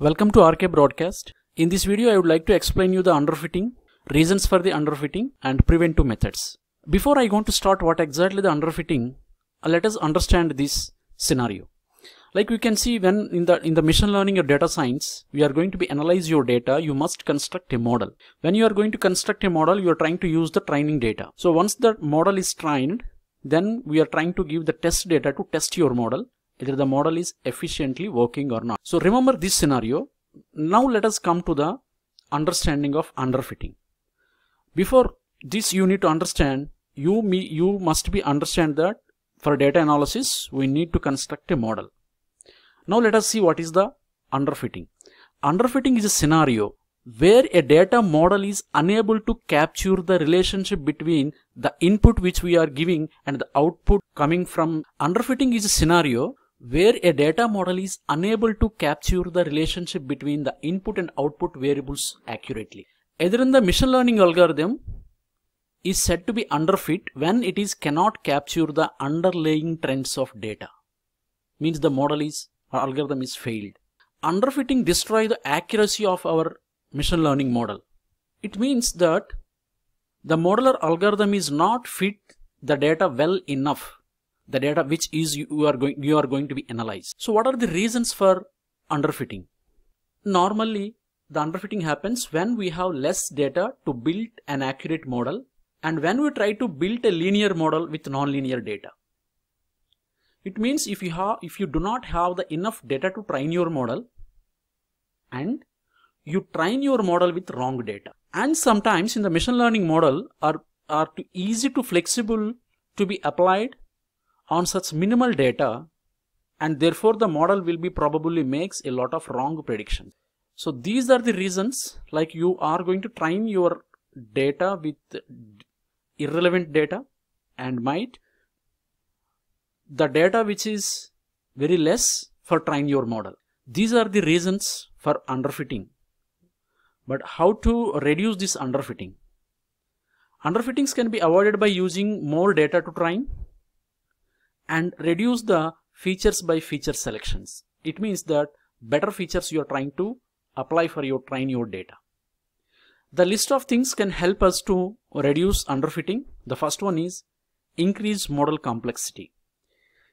Welcome to RK Broadcast. In this video I would like to explain you the underfitting, reasons for the underfitting and preventive methods. Before I go to start what exactly the underfitting, uh, let us understand this scenario. Like we can see when in the in the machine learning or data science, we are going to be analyze your data, you must construct a model. When you are going to construct a model, you are trying to use the training data. So once the model is trained, then we are trying to give the test data to test your model whether the model is efficiently working or not. So remember this scenario. Now let us come to the understanding of underfitting. Before this you need to understand, you, me, you must be understand that for data analysis we need to construct a model. Now let us see what is the underfitting. Underfitting is a scenario where a data model is unable to capture the relationship between the input which we are giving and the output coming from underfitting is a scenario where a data model is unable to capture the relationship between the input and output variables accurately. Either the machine learning algorithm is said to be underfit when it is cannot capture the underlying trends of data. Means the model is or algorithm is failed. Underfitting destroy the accuracy of our machine learning model. It means that the modeler algorithm is not fit the data well enough the data which is you are going you are going to be analyzed so what are the reasons for underfitting normally the underfitting happens when we have less data to build an accurate model and when we try to build a linear model with nonlinear data it means if you have if you do not have the enough data to train your model and you train your model with wrong data and sometimes in the machine learning model are are too easy to flexible to be applied on such minimal data and therefore the model will be probably makes a lot of wrong predictions. So these are the reasons like you are going to train your data with irrelevant data and might the data which is very less for training your model. These are the reasons for underfitting. But how to reduce this underfitting? Underfittings can be avoided by using more data to train and reduce the features by feature selections. It means that better features you are trying to apply for your train your data. The list of things can help us to reduce underfitting. The first one is increase model complexity.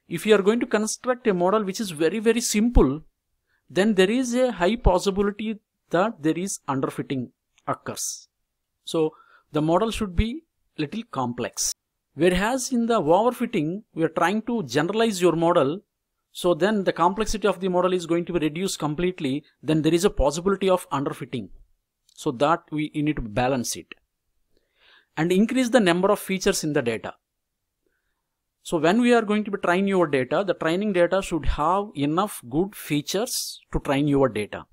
If you are going to construct a model which is very very simple, then there is a high possibility that there is underfitting occurs. So the model should be little complex. Whereas in the overfitting, we are trying to generalize your model. So then the complexity of the model is going to be reduced completely. Then there is a possibility of underfitting. So that we need to balance it and increase the number of features in the data. So when we are going to be training your data, the training data should have enough good features to train your data.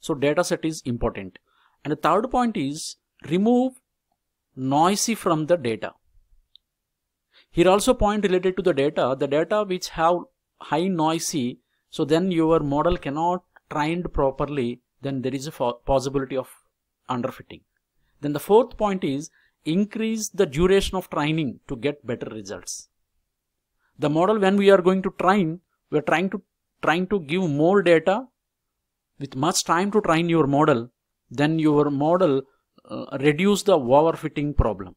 So data set is important. And the third point is remove noisy from the data. Here also point related to the data, the data which have high noisy, so then your model cannot trained properly, then there is a possibility of underfitting. Then the fourth point is increase the duration of training to get better results. The model when we are going to train, we are trying to trying to give more data with much time to train your model, then your model uh, reduce the overfitting problem.